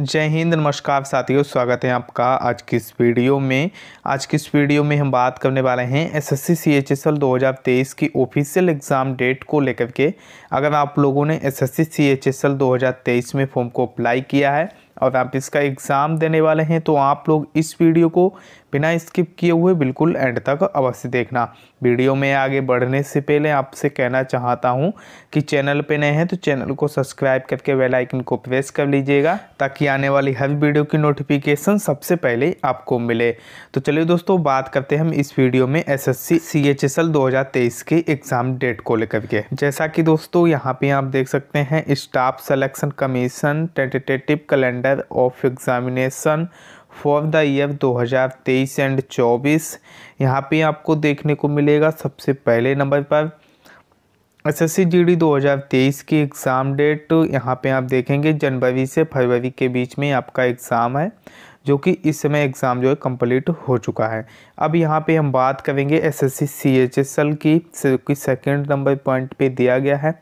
जय हिंद नमस्कार साथियों स्वागत है आपका आज की इस वीडियो में आज की इस वीडियो में हम बात करने वाले हैं एसएससी सीएचएसएल 2023 की ऑफिशियल एग्ज़ाम डेट को लेकर के अगर आप लोगों ने एसएससी सीएचएसएल 2023 में फॉर्म को अप्लाई किया है और आप इसका एग्ज़ाम देने वाले हैं तो आप लोग इस वीडियो को बिना स्किप किए हुए बिल्कुल एंड तक अवश्य देखना वीडियो में आगे बढ़ने से पहले आपसे कहना चाहता हूं कि चैनल पे नए हैं तो चैनल को सब्सक्राइब करके बेल आइकन को प्रेस कर लीजिएगा ताकि आने वाली हर वीडियो की नोटिफिकेशन सबसे पहले आपको मिले तो चलिए दोस्तों बात करते हैं हम इस वीडियो में S S C C H S L दो हज़ार तेईस के एग्ज़ाम डेट को लेकर के जैसा कि दोस्तों यहाँ पे आप देख सकते हैं staff selection commission tentative calendar letter of examination for the year 2023 and 24 यहाँ पे आपको देखने को मिलेगा सबसे पहले नंबर पर एसएससी जीडी 2023 की एग्ज़ाम डेट यहाँ पे आप देखेंगे जनवरी से फरवरी के बीच में आपका एग्ज़ाम है जो कि इस समय एग्ज़ाम जो है कंप्लीट हो चुका है अब यहाँ पे हम बात करेंगे S S C C H S L की जो कि सेकेंड नंबर पॉइंट पे दिया गया है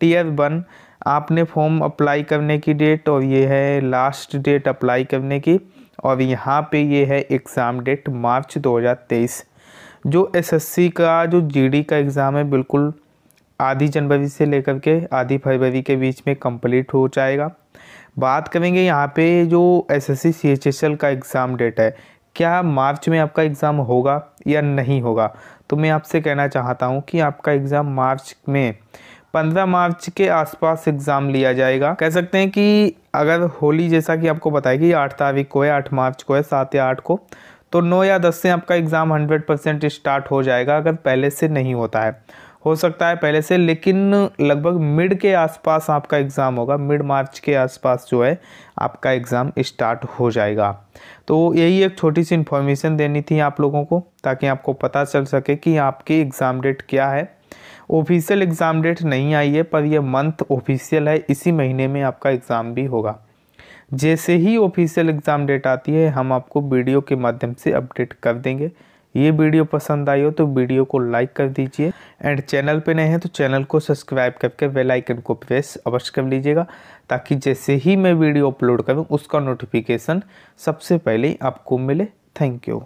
टीयर वन आपने फॉर्म अप्लाई करने की डेट और ये है लास्ट डेट अप्लाई करने की और यहाँ पे ये है एग्ज़ाम डेट मार्च 2023 जो एसएससी का जो जीडी का एग्ज़ाम है बिल्कुल आधी जनवरी से लेकर के आधी फरवरी के बीच में कंप्लीट हो जाएगा बात करेंगे यहाँ पे जो एसएससी सीएचएसएल का एग्ज़ाम डेट है क्या मार्च में आपका एग्ज़ाम होगा या नहीं होगा तो मैं आपसे कहना चाहता हूँ कि आपका एग्ज़ाम मार्च में पंद्रह मार्च के आसपास एग्ज़ाम लिया जाएगा कह सकते हैं कि अगर होली जैसा कि आपको बताया कि आठ तारीख को है आठ मार्च को है सात या आठ को तो नौ या दस से आपका एग्ज़ाम हंड्रेड परसेंट स्टार्ट हो जाएगा अगर पहले से नहीं होता है हो सकता है पहले से लेकिन लगभग मिड के आसपास आपका एग्ज़ाम होगा मिड मार्च के आसपास जो है आपका एग्ज़ाम स्टार्ट हो जाएगा तो यही एक छोटी सी इन्फॉर्मेशन देनी थी आप लोगों को ताकि आपको पता चल सके कि आपकी एग्ज़ाम डेट क्या है ऑफिशियल एग्ज़ाम डेट नहीं आई है पर यह मंथ ऑफिशियल है इसी महीने में आपका एग्ज़ाम भी होगा जैसे ही ऑफिशियल एग्ज़ाम डेट आती है हम आपको वीडियो के माध्यम से अपडेट कर देंगे ये वीडियो पसंद आई हो तो वीडियो को लाइक कर दीजिए एंड चैनल पे नए हैं तो चैनल को सब्सक्राइब करके बेल आइकन को प्रेस अवश्य कर लीजिएगा ताकि जैसे ही मैं वीडियो अपलोड करूँ उसका नोटिफिकेशन सबसे पहले आपको मिले थैंक यू